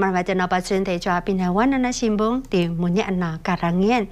马来西亚老百姓的宠物，对目前的状况。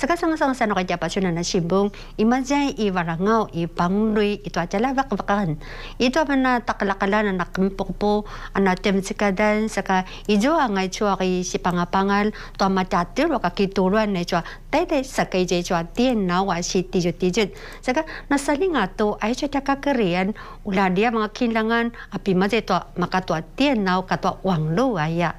逆々さんの会社場所な新聞今じゃいわらがいパン類いとあちゃらばかばかんいとあばなたからからななかんぽくぽあなてむちかだんさかいじょあがいちわきしぱがぱがるとあまちゃってるわかきとるわねちわだいたいさかいじちわてんなわしってじゅってじゅさかなさりがとあいちゃたかかりやんうらりやまがきんらがんあぴまぜとまかとあてんなおかとわんろわや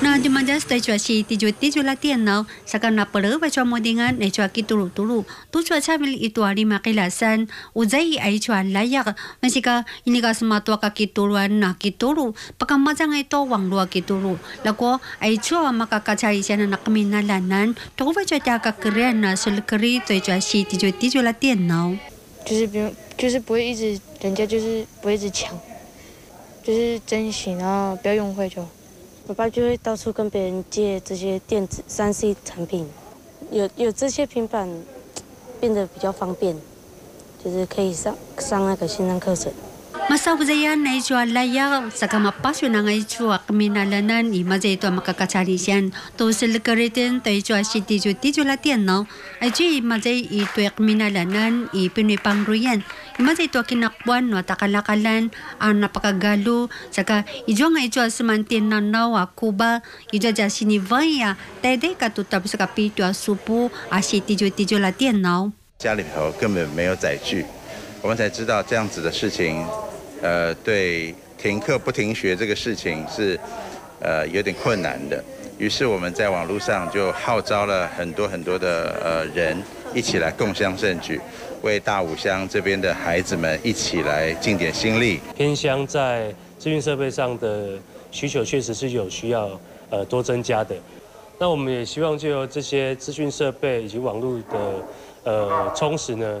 Nah, di mana saya cuci si tiju tiju la tian nau, sekarang kena perlu baca mudingan ni cuci kita lu tulu. Tu cuci saya milik itu hari makai lasan, uzai ai cuci layak. Masih ka ini kas matua ka kita lu an nak kita lu, pakai macam itu wang lu kita lu. Lagu ai cuci maka kaca isian nak mina lanan, tu baca dia ka keren na sul keri tu cuci si jangan tiju la tian nau. 就是不用，就是不会一直，人家就是不会一直抢，就是珍惜，然后不要用坏就好。我爸就会到处跟别人借这些电子三 C 产品，有有这些平板变得比较方便，就是可以上上那个线上课程。嘛，上不这样，你就要那样。什个嘛，爸说那个一桌阿米那人人，伊嘛这一段嘛，个个查理线，都是二个瑞丁，对桌是滴就滴就那电脑，哎，就伊嘛这一桌阿米那人人，伊不会帮人演。家里头根本没有载具，我们才知道这样子的事情，呃，对停课不停学这个事情是呃有点困难的。于是我们在网络上就号召了很多很多的呃人。一起来共襄盛举，为大武乡这边的孩子们一起来尽点心力。偏乡在资讯设备上的需求确实是有需要，呃，多增加的。那我们也希望就这些资讯设备以及网络的呃充实呢。